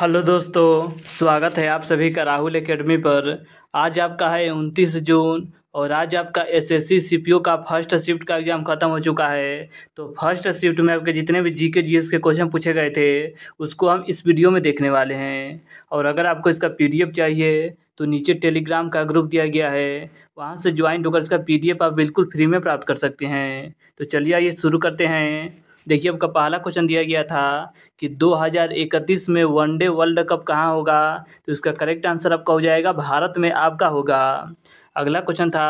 hello दोस्तों स्वागत है आप सभी का राहुल एकेडमी पर आज आपका है उनतीस जून और आज आपका एसएससी सीपीओ का फर्स्ट शिफ्ट का एग्ज़ाम खत्म हो चुका है तो फर्स्ट शिफ्ट में आपके जितने भी जीके जीएस के क्वेश्चन पूछे गए थे उसको हम इस वीडियो में देखने वाले हैं और अगर आपको इसका पीडीएफ चाहिए तो नीचे टेलीग्राम का ग्रुप दिया गया है वहाँ से ज्वाइन होकर इसका पी आप बिल्कुल फ्री में प्राप्त कर सकते हैं तो चलिए आइए शुरू करते हैं देखिए आपका पहला क्वेश्चन दिया गया था कि 2031 में वनडे वर्ल्ड कप कहाँ होगा तो इसका करेक्ट आंसर आपका हो जाएगा भारत में आपका होगा अगला क्वेश्चन था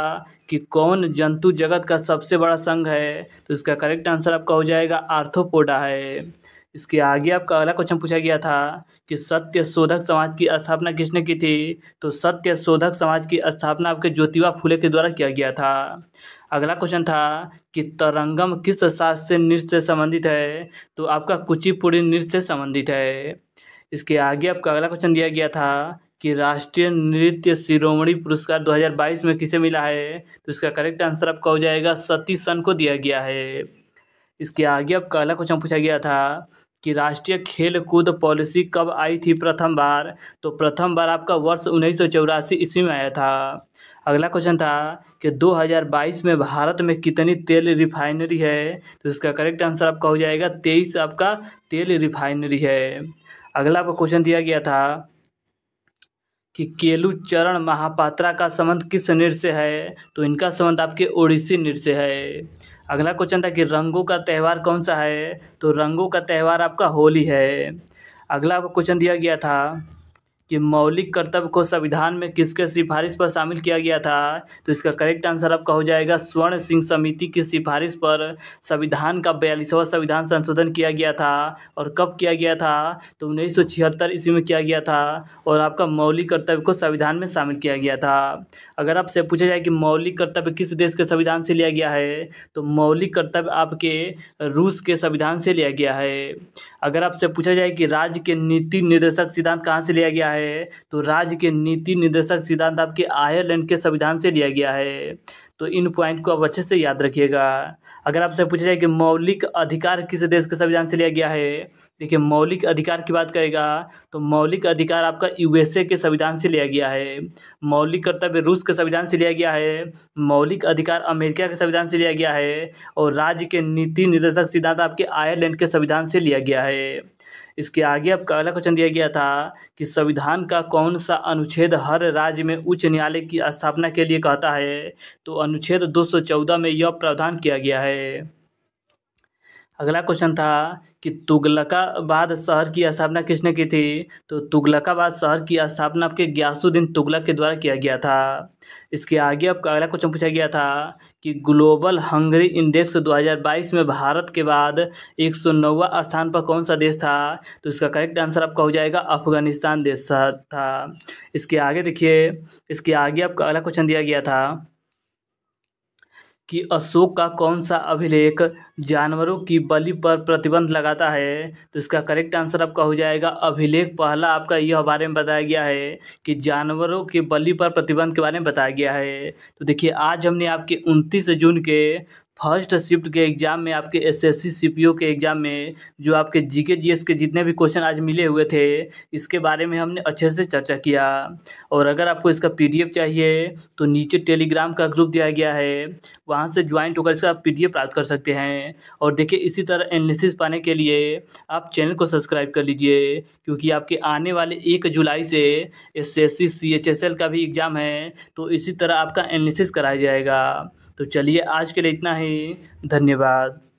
कि कौन जंतु जगत का सबसे बड़ा संघ है तो इसका करेक्ट आंसर आपका हो जाएगा आर्थोपोडा है इसके आगे आपका अगला क्वेश्चन पूछा गया था कि सत्य शोधक समाज की स्थापना किसने की थी तो सत्य शोधक समाज की स्थापना आपके ज्योतिबा फूले के द्वारा किया गया था अगला क्वेश्चन था कि तरंगम किस शास्त्रीय नृत्य से संबंधित है तो आपका कुचिपुड़ी नृत्य से संबंधित है इसके आगे आपका अगला क्वेश्चन दिया गया था कि राष्ट्रीय नृत्य शिरोमणि पुरस्कार 2022 में किसे मिला है तो इसका करेक्ट आंसर आपका हो जाएगा सती सन को दिया गया है इसके आगे अब अगला क्वेश्चन पूछा गया था कि राष्ट्रीय खेल कूद पॉलिसी कब आई थी प्रथम बार तो प्रथम बार आपका वर्ष उन्नीस सौ चौरासी ईस्वी में आया था अगला क्वेश्चन था कि 2022 में भारत में कितनी तेल रिफाइनरी है तो इसका करेक्ट आंसर आपका हो जाएगा तेईस आपका तेल रिफाइनरी है अगला आपका क्वेश्चन दिया गया था कि केलू चरण महापात्रा का संबंध किस नृत्य से है तो इनका संबंध आपके ओडिसी नृत्य से है अगला क्वेश्चन था कि रंगों का त्यौहार कौन सा है तो रंगों का त्यौहार आपका होली है अगला क्वेश्चन दिया गया था कि मौलिक कर्तव्य को संविधान में किसके सिफारिश पर शामिल किया गया था तो इसका करेक्ट आंसर आपका हो जाएगा स्वर्ण सिंह समिति की सिफारिश पर संविधान का बयालीसवां संविधान संशोधन किया गया था और कब किया गया था तो उन्नीस सौ छिहत्तर ईस्वी में किया गया था और आपका मौलिक कर्तव्य को संविधान में शामिल किया गया था अगर आपसे पूछा जाए कि मौलिक कर्तव्य किस देश के संविधान से लिया गया है तो मौलिक कर्तव्य आपके रूस के संविधान से लिया गया है अगर आपसे पूछा जाए कि राज्य के नीति निर्देशक सिद्धांत कहाँ से लिया गया है है तो राज्य के नीति निर्देशक सिद्धांत आपके आयरलैंड के संविधान से लिया गया है तो इन पॉइंट को आप अच्छे से याद रखिएगा अगर आपसे पूछा जाए कि मौलिक अधिकार किस देश के संविधान से लिया गया है देखिए मौलिक अधिकार की बात करेगा तो मौलिक अधिकार आपका यूएसए के संविधान से लिया गया है मौलिक कर्तव्य रूस के संविधान से लिया गया है मौलिक अधिकार अमेरिका के संविधान से लिया गया है और राज्य के नीति निर्देशक सिद्धांत आपके आयरलैंड के संविधान से लिया गया है इसके आगे अब अगला क्वेश्चन दिया गया था कि संविधान का कौन सा अनुच्छेद हर राज्य में उच्च न्यायालय की स्थापना के लिए कहता है तो अनुच्छेद 214 में यह प्रावधान किया गया है अगला क्वेश्चन था कि तुगलकाबाद शहर की स्थापना किसने की थी तो तुगलकाबाद शहर की स्थापना आपके ग्यासुद्दीन तुगलक के द्वारा किया गया था इसके आगे आपका अगला क्वेश्चन पूछा गया था कि ग्लोबल हंगरी इंडेक्स 2022 में भारत के बाद एक सौ नौवा स्थान पर कौन सा देश था तो इसका करेक्ट आंसर आपका हो जाएगा अफगानिस्तान देश था इसके आगे देखिए इसके आगे आपका अगला क्वेश्चन दिया गया था कि अशोक का कौन सा अभिलेख जानवरों की बलि पर प्रतिबंध लगाता है तो इसका करेक्ट आंसर आपका हो जाएगा अभिलेख पहला आपका यह बारे में बताया गया है कि जानवरों के बलि पर प्रतिबंध के बारे में बताया गया है तो देखिए आज हमने आपके उनतीस जून के फर्स्ट शिफ्ट के एग्ज़ाम में आपके एसएससी सीपीयू के एग्ज़ाम में जो आपके जीके जीएस के जितने भी क्वेश्चन आज मिले हुए थे इसके बारे में हमने अच्छे से चर्चा किया और अगर आपको इसका पीडीएफ चाहिए तो नीचे टेलीग्राम का ग्रुप दिया गया है वहाँ से ज्वाइंट होकर इसका आप पी प्राप्त कर सकते हैं और देखिए इसी तरह एनालिसिस पाने के लिए आप चैनल को सब्सक्राइब कर लीजिए क्योंकि आपके आने वाले एक जुलाई से S S C C H S L का भी एग्ज़ाम है तो इसी तरह आपका एनालिसिस कराया जाएगा तो चलिए आज के लिए इतना ही धन्यवाद